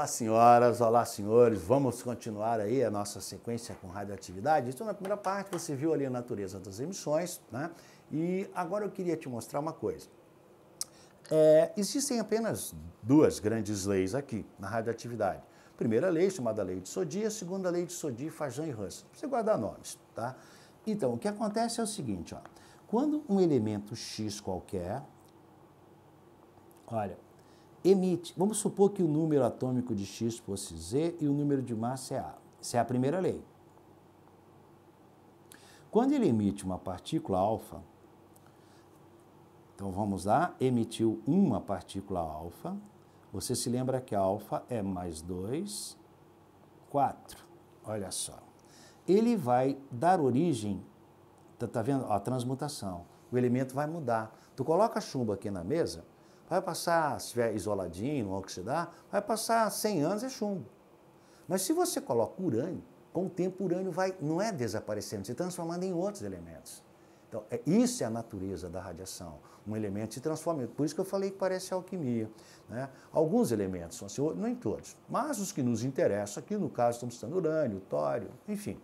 Olá, senhoras, olá, senhores. Vamos continuar aí a nossa sequência com radioatividade. Então, na primeira parte, você viu ali a natureza das emissões, né? E agora eu queria te mostrar uma coisa. É, existem apenas duas grandes leis aqui na radioatividade. Primeira lei, chamada lei de Sodia, segunda lei de Sodia, Fajan e Russell. Você guardar nomes, tá? Então, o que acontece é o seguinte, ó. Quando um elemento X qualquer, olha, emite. Vamos supor que o número atômico de X fosse Z e o número de massa é A. Essa é a primeira lei. Quando ele emite uma partícula alfa, então vamos lá, emitiu uma partícula alfa, você se lembra que a alfa é mais 2, 4. Olha só. Ele vai dar origem, tá, tá vendo? A transmutação. O elemento vai mudar. Tu coloca chumbo aqui na mesa, Vai passar, se estiver isoladinho, não oxidar, vai passar 100 anos é chumbo. Mas se você coloca urânio, com o tempo o urânio vai, não é desaparecendo, se transformando em outros elementos. Então, é, isso é a natureza da radiação. Um elemento se transforma. Por isso que eu falei que parece alquimia. Né? Alguns elementos são assim, nem todos, mas os que nos interessam, aqui no caso estamos citando urânio, tório, enfim.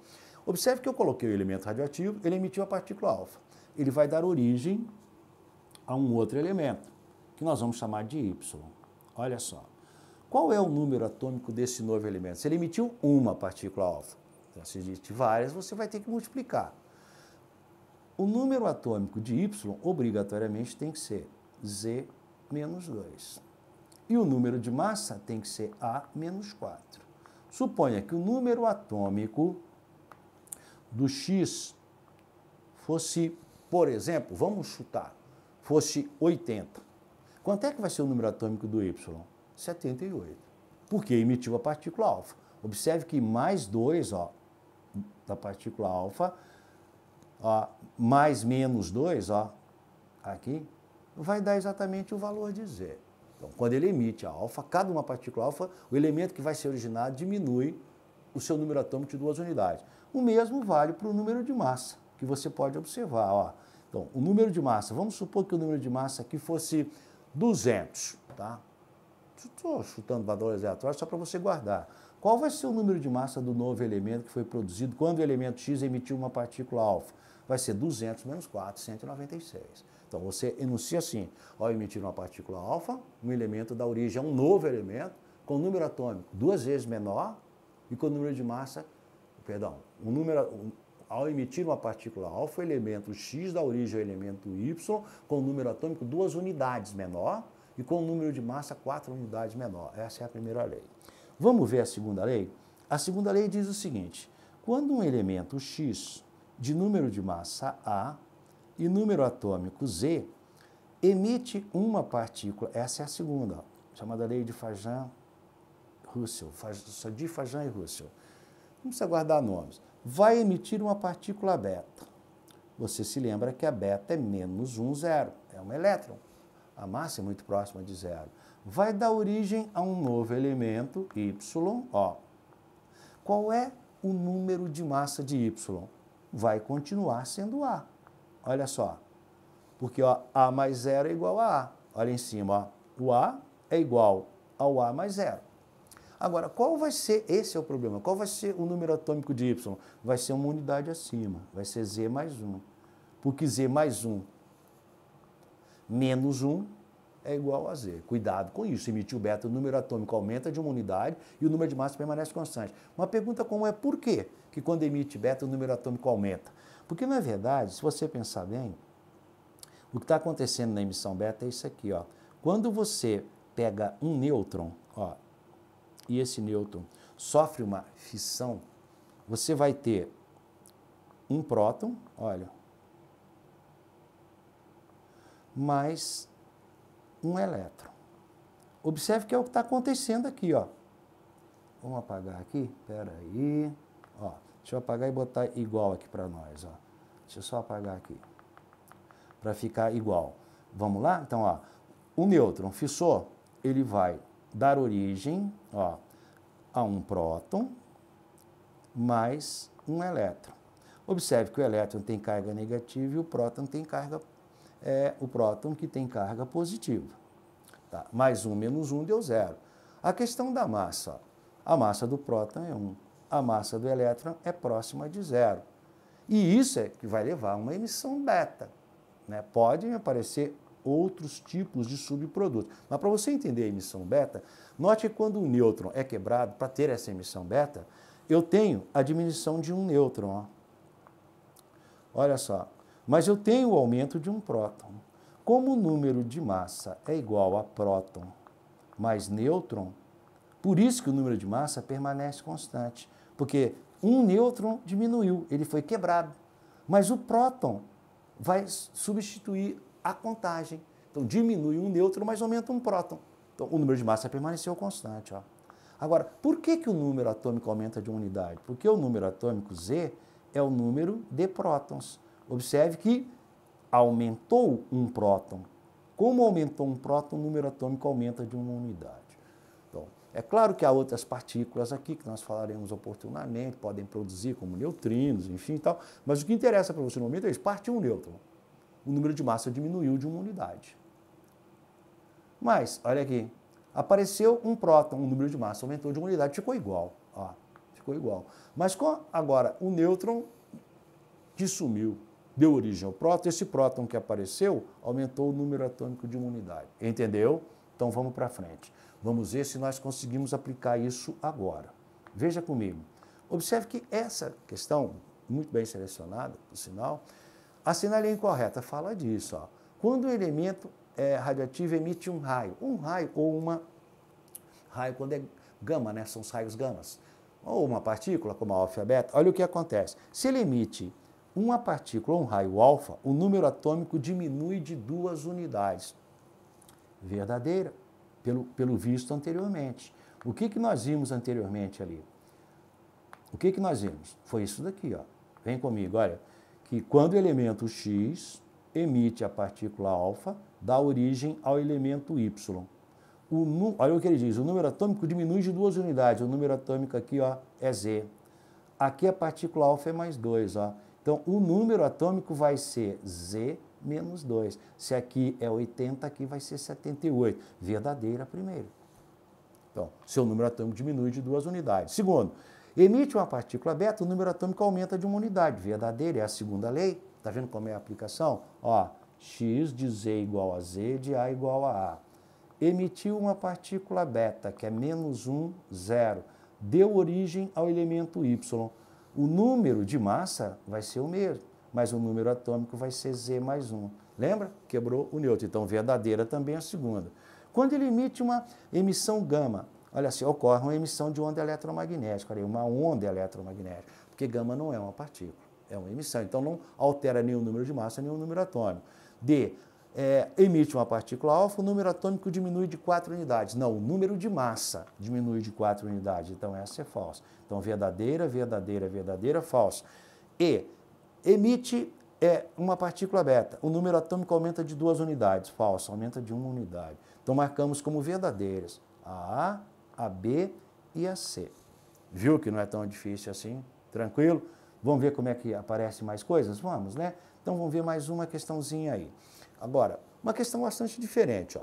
Observe que eu coloquei o elemento radioativo, ele emitiu a partícula alfa. Ele vai dar origem a um outro elemento que nós vamos chamar de Y. Olha só. Qual é o número atômico desse novo elemento? Se ele emitiu uma partícula alfa, então, se existe várias, você vai ter que multiplicar. O número atômico de Y, obrigatoriamente, tem que ser Z menos 2. E o número de massa tem que ser A menos 4. Suponha que o número atômico do X fosse, por exemplo, vamos chutar, fosse 80. Quanto é que vai ser o número atômico do Y? 78. Porque emitiu a partícula alfa. Observe que mais 2, ó, da partícula alfa, ó, mais menos 2, ó, aqui, vai dar exatamente o valor de Z. Então, quando ele emite a alfa, cada uma partícula alfa, o elemento que vai ser originado diminui o seu número atômico de duas unidades. O mesmo vale para o número de massa, que você pode observar. Ó. Então, o número de massa, vamos supor que o número de massa aqui fosse 200, tá? Estou chutando valores aleatórios só para você guardar. Qual vai ser o número de massa do novo elemento que foi produzido quando o elemento X emitiu uma partícula alfa? Vai ser 200 menos 4, 196. Então você enuncia assim, ao emitir uma partícula alfa, um elemento da origem é um novo elemento com número atômico duas vezes menor e com número de massa, perdão, um número, ao emitir uma partícula alfa, o elemento X da origem ao elemento Y com número atômico duas unidades menor e com número de massa quatro unidades menor. Essa é a primeira lei. Vamos ver a segunda lei? A segunda lei diz o seguinte: quando um elemento X de número de massa A e número atômico Z emite uma partícula, essa é a segunda, chamada lei de Fajan-Russell, só de Fajan e Russell. Não precisa guardar nomes vai emitir uma partícula beta. Você se lembra que a beta é menos um zero, é um elétron. A massa é muito próxima de zero. Vai dar origem a um novo elemento, Y. Qual é o número de massa de Y? Vai continuar sendo A. Olha só. Porque ó, A mais zero é igual a A. Olha em cima. Ó. O A é igual ao A mais zero. Agora, qual vai ser, esse é o problema, qual vai ser o número atômico de Y? Vai ser uma unidade acima, vai ser Z mais 1. Porque Z mais 1 menos 1 é igual a Z. Cuidado com isso, emitiu beta, o número atômico aumenta de uma unidade e o número de massa permanece constante. Uma pergunta como é por quê que quando emite beta o número atômico aumenta? Porque, na verdade, se você pensar bem, o que está acontecendo na emissão beta é isso aqui, ó. Quando você pega um nêutron, ó, e esse nêutron sofre uma fissão, você vai ter um próton, olha, mais um elétron. Observe que é o que está acontecendo aqui, ó. Vamos apagar aqui? Pera aí. Ó, deixa eu apagar e botar igual aqui para nós, ó. Deixa eu só apagar aqui. Para ficar igual. Vamos lá? Então, ó, o nêutron fissou, ele vai dar origem ó, a um próton mais um elétron. Observe que o elétron tem carga negativa e o próton tem carga é o próton que tem carga positiva. Tá? Mais um menos um deu zero. A questão da massa. Ó. A massa do próton é 1. Um, a massa do elétron é próxima de zero. E isso é que vai levar a uma emissão beta. Né? Podem aparecer outros tipos de subprodutos. Mas para você entender a emissão beta, note que quando o nêutron é quebrado para ter essa emissão beta, eu tenho a diminuição de um nêutron. Ó. Olha só. Mas eu tenho o aumento de um próton. Como o número de massa é igual a próton mais nêutron, por isso que o número de massa permanece constante. Porque um nêutron diminuiu, ele foi quebrado. Mas o próton vai substituir a contagem. Então diminui um nêutron, mas aumenta um próton. Então o número de massa permaneceu constante. Ó. Agora, por que, que o número atômico aumenta de uma unidade? Porque o número atômico Z é o número de prótons. Observe que aumentou um próton. Como aumentou um próton, o número atômico aumenta de uma unidade. Então, é claro que há outras partículas aqui que nós falaremos oportunamente, podem produzir como neutrinos, enfim e tal, mas o que interessa para você no momento é isso, parte um nêutron o número de massa diminuiu de uma unidade. Mas, olha aqui, apareceu um próton, o número de massa aumentou de uma unidade, ficou igual. Ó, ficou igual. Mas com, agora, o nêutron que sumiu, deu origem ao próton, esse próton que apareceu aumentou o número atômico de uma unidade. Entendeu? Então vamos para frente. Vamos ver se nós conseguimos aplicar isso agora. Veja comigo. Observe que essa questão, muito bem selecionada, por sinal, a incorreta fala disso. Ó. Quando o elemento é, radioativo emite um raio, um raio ou uma raio quando é gama, né? São os raios gamas. Ou uma partícula, como a alfa e a beta, olha o que acontece. Se ele emite uma partícula ou um raio alfa, o número atômico diminui de duas unidades. Verdadeira, pelo, pelo visto anteriormente. O que, que nós vimos anteriormente ali? O que, que nós vimos? Foi isso daqui, ó. Vem comigo, olha que quando o elemento X emite a partícula alfa, dá origem ao elemento Y. O, olha o que ele diz, o número atômico diminui de duas unidades, o número atômico aqui ó, é Z. Aqui a partícula alfa é mais 2. Ó. Então o número atômico vai ser Z menos 2. Se aqui é 80, aqui vai ser 78. Verdadeira primeiro. Então, seu número atômico diminui de duas unidades. Segundo, Emite uma partícula beta, o número atômico aumenta de uma unidade. Verdadeira, é a segunda lei. Está vendo como é a aplicação? Ó, x de z igual a z, de a igual a a. Emitiu uma partícula beta, que é menos 1, 0. Deu origem ao elemento y. O número de massa vai ser o mesmo, mas o número atômico vai ser z mais 1. Lembra? Quebrou o nêutron. Então, verdadeira também é a segunda. Quando ele emite uma emissão gama, olha assim, ocorre uma emissão de onda eletromagnética, olha aí, uma onda eletromagnética, porque gama não é uma partícula, é uma emissão, então não altera nenhum número de massa, nenhum número atômico. D, é, emite uma partícula alfa, o número atômico diminui de 4 unidades. Não, o número de massa diminui de 4 unidades, então essa é falsa. Então, verdadeira, verdadeira, verdadeira, falsa. E emite é, uma partícula beta, o número atômico aumenta de 2 unidades, falsa, aumenta de 1 unidade. Então, marcamos como verdadeiras. A, a B e a C. Viu que não é tão difícil assim? Tranquilo? Vamos ver como é que aparece mais coisas? Vamos, né? Então vamos ver mais uma questãozinha aí. Agora, uma questão bastante diferente, ó.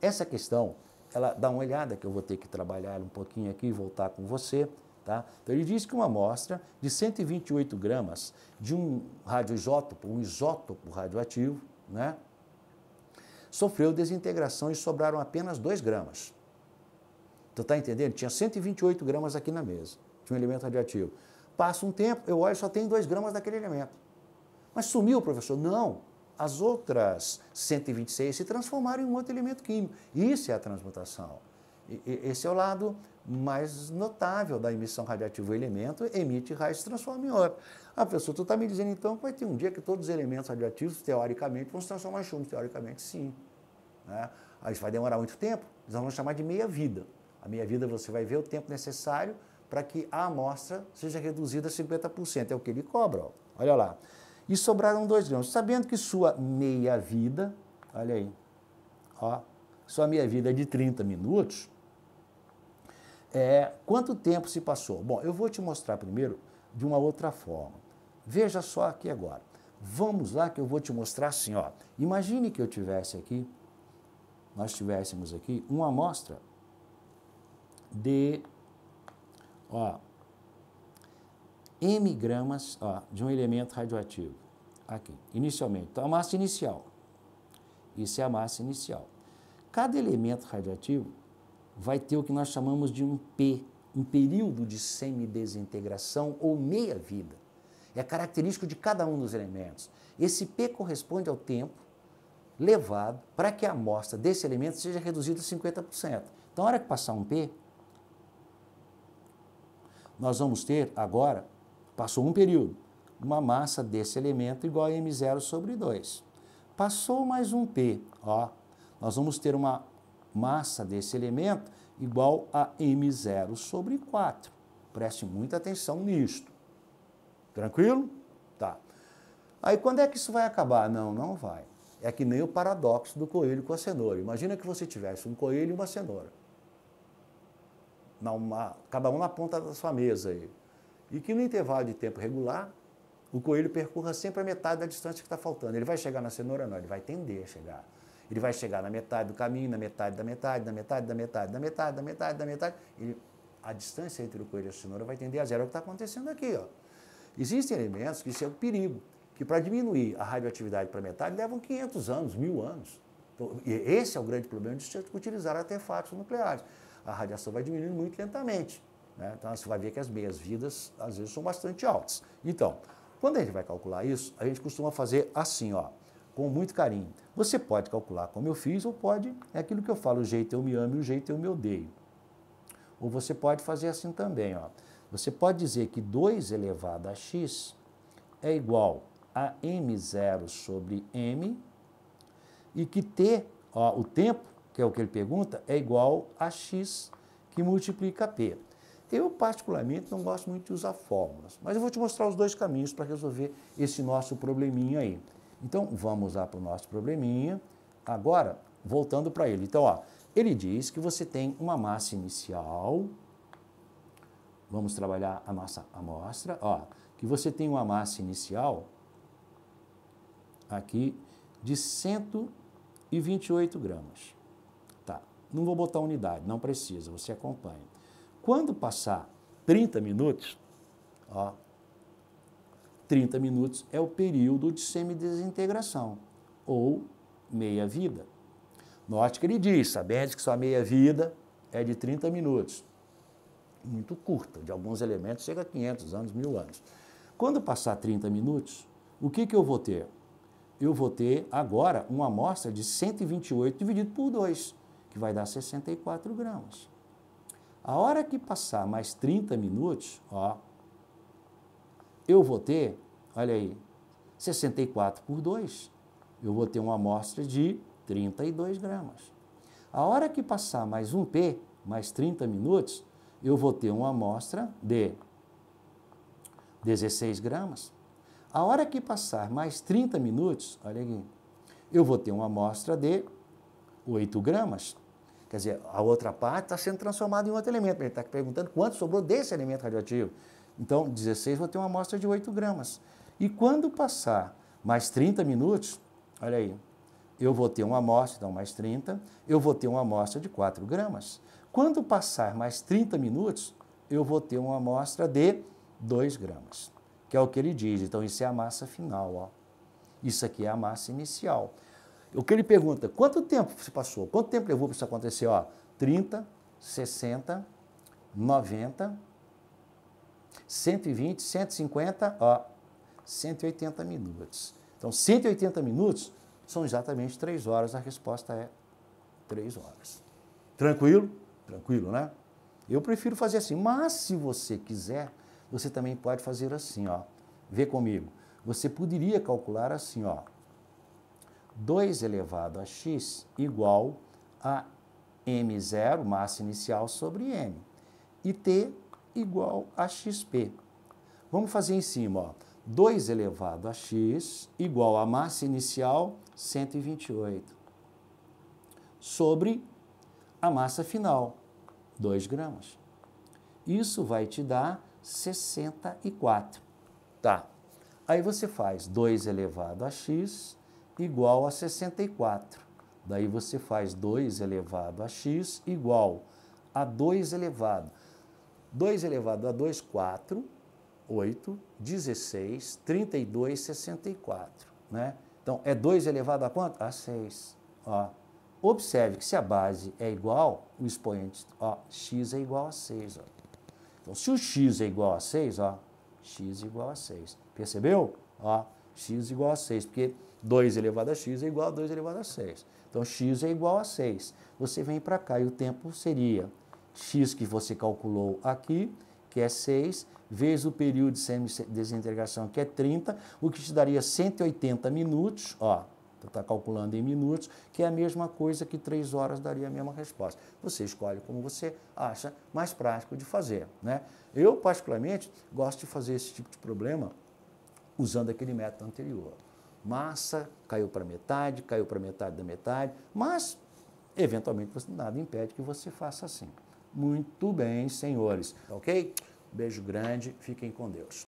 Essa questão, ela dá uma olhada que eu vou ter que trabalhar um pouquinho aqui e voltar com você, tá? Então ele diz que uma amostra de 128 gramas de um radioisótopo, um isótopo radioativo, né? Sofreu desintegração e sobraram apenas 2 gramas. Tu tá entendendo? Tinha 128 gramas aqui na mesa de um elemento radioativo. Passa um tempo, eu olho, só tem 2 gramas daquele elemento. Mas sumiu, professor? Não. As outras 126 se transformaram em um outro elemento químico. Isso é a transmutação. esse é o lado mais notável da emissão radioativa. O elemento emite raios e transforma em outro. Ah, professor, tu está me dizendo então que vai ter um dia que todos os elementos radioativos, teoricamente, vão se transformar em chumbo? Teoricamente, sim. Né? isso vai demorar muito tempo. Nós vamos chamar de meia-vida meia minha vida você vai ver o tempo necessário para que a amostra seja reduzida a 50%. É o que ele cobra, ó. olha lá. E sobraram dois grãos. Sabendo que sua meia-vida, olha aí, ó, sua meia-vida é de 30 minutos, é, quanto tempo se passou? Bom, eu vou te mostrar primeiro de uma outra forma. Veja só aqui agora. Vamos lá que eu vou te mostrar assim, ó. Imagine que eu tivesse aqui, nós tivéssemos aqui uma amostra de ó, M gramas ó, de um elemento radioativo. Aqui, inicialmente. Então, a massa inicial. Isso é a massa inicial. Cada elemento radioativo vai ter o que nós chamamos de um P, um período de semidesintegração ou meia-vida. É característico de cada um dos elementos. Esse P corresponde ao tempo levado para que a amostra desse elemento seja reduzida a 50%. Então, na hora que passar um P, nós vamos ter agora, passou um período, uma massa desse elemento igual a M0 sobre 2. Passou mais um P, ó, nós vamos ter uma massa desse elemento igual a M0 sobre 4. Preste muita atenção nisto. Tranquilo? Tá. Aí quando é que isso vai acabar? Não, não vai. É que nem o paradoxo do coelho com a cenoura. Imagina que você tivesse um coelho e uma cenoura uma, cada um na ponta da sua mesa. Aí. E que no intervalo de tempo regular, o coelho percorra sempre a metade da distância que está faltando. Ele vai chegar na cenoura? Não, ele vai tender a chegar. Ele vai chegar na metade do caminho, na metade da metade, na metade da metade, na metade da metade, da metade. Ele, a distância entre o coelho e a cenoura vai tender a zero. É o que está acontecendo aqui. Ó. Existem elementos que isso é um perigo, que para diminuir a radioatividade para metade levam 500 anos, mil anos. Então, esse é o grande problema de se utilizar artefatos nucleares a radiação vai diminuindo muito lentamente. Né? Então, você vai ver que as meias-vidas, às vezes, são bastante altas. Então, quando a gente vai calcular isso, a gente costuma fazer assim, ó, com muito carinho. Você pode calcular como eu fiz ou pode, é aquilo que eu falo, o jeito eu me amo e o jeito eu me odeio. Ou você pode fazer assim também, ó. Você pode dizer que 2 elevado a x é igual a m0 sobre m e que t, ó, o tempo, que é o que ele pergunta, é igual a x que multiplica p. Eu, particularmente, não gosto muito de usar fórmulas, mas eu vou te mostrar os dois caminhos para resolver esse nosso probleminha aí. Então, vamos lá para o nosso probleminha. Agora, voltando para ele. Então, ó, ele diz que você tem uma massa inicial, vamos trabalhar a nossa amostra, ó, que você tem uma massa inicial aqui de 128 gramas. Não vou botar unidade, não precisa, você acompanha. Quando passar 30 minutos, ó, 30 minutos é o período de semidesintegração ou meia-vida. Note que ele diz, sabendo que sua meia-vida é de 30 minutos, muito curta, de alguns elementos chega a 500 anos, mil anos. Quando passar 30 minutos, o que, que eu vou ter? Eu vou ter agora uma amostra de 128 dividido por 2, que vai dar 64 gramas. A hora que passar mais 30 minutos, ó, eu vou ter, olha aí, 64 por 2, eu vou ter uma amostra de 32 gramas. A hora que passar mais um P, mais 30 minutos, eu vou ter uma amostra de 16 gramas. A hora que passar mais 30 minutos, olha aqui, eu vou ter uma amostra de 8 gramas. Quer dizer, a outra parte está sendo transformada em outro elemento. Ele está perguntando quanto sobrou desse elemento radioativo. Então, 16 vou ter uma amostra de 8 gramas. E quando passar mais 30 minutos, olha aí, eu vou ter uma amostra, então mais 30, eu vou ter uma amostra de 4 gramas. Quando passar mais 30 minutos, eu vou ter uma amostra de 2 gramas, que é o que ele diz. Então, isso é a massa final, ó. Isso aqui é a massa inicial. O que ele pergunta, quanto tempo se passou? Quanto tempo levou para isso acontecer? Ó, 30, 60, 90, 120, 150, ó, 180 minutos. Então, 180 minutos são exatamente 3 horas. A resposta é 3 horas. Tranquilo? Tranquilo, né? Eu prefiro fazer assim, mas se você quiser, você também pode fazer assim, ó. Vê comigo. Você poderia calcular assim, ó. 2 elevado a x igual a m0, massa inicial, sobre m, e t igual a xp. Vamos fazer em cima, ó. 2 elevado a x igual a massa inicial, 128, sobre a massa final, 2 gramas. Isso vai te dar 64. Tá. Aí você faz 2 elevado a x igual a 64. Daí você faz 2 elevado a x igual a 2 elevado. 2 elevado a 2, 4, 8, 16, 32, 64. Né? Então, é 2 elevado a quanto? A 6. Ó. Observe que se a base é igual, o expoente, ó, x é igual a 6. Ó. Então, se o x é igual a 6, ó, x igual a 6. Percebeu? Ó, x igual a 6, porque 2 elevado a x é igual a 2 elevado a 6. Então, x é igual a 6. Você vem para cá e o tempo seria x que você calculou aqui, que é 6, vezes o período de desintegração, que é 30, o que te daria 180 minutos, ó, tu está calculando em minutos, que é a mesma coisa que 3 horas daria a mesma resposta. Você escolhe como você acha mais prático de fazer. Né? Eu, particularmente, gosto de fazer esse tipo de problema usando aquele método anterior massa, caiu para metade, caiu para metade da metade, mas eventualmente nada impede que você faça assim. Muito bem, senhores, ok? Beijo grande, fiquem com Deus.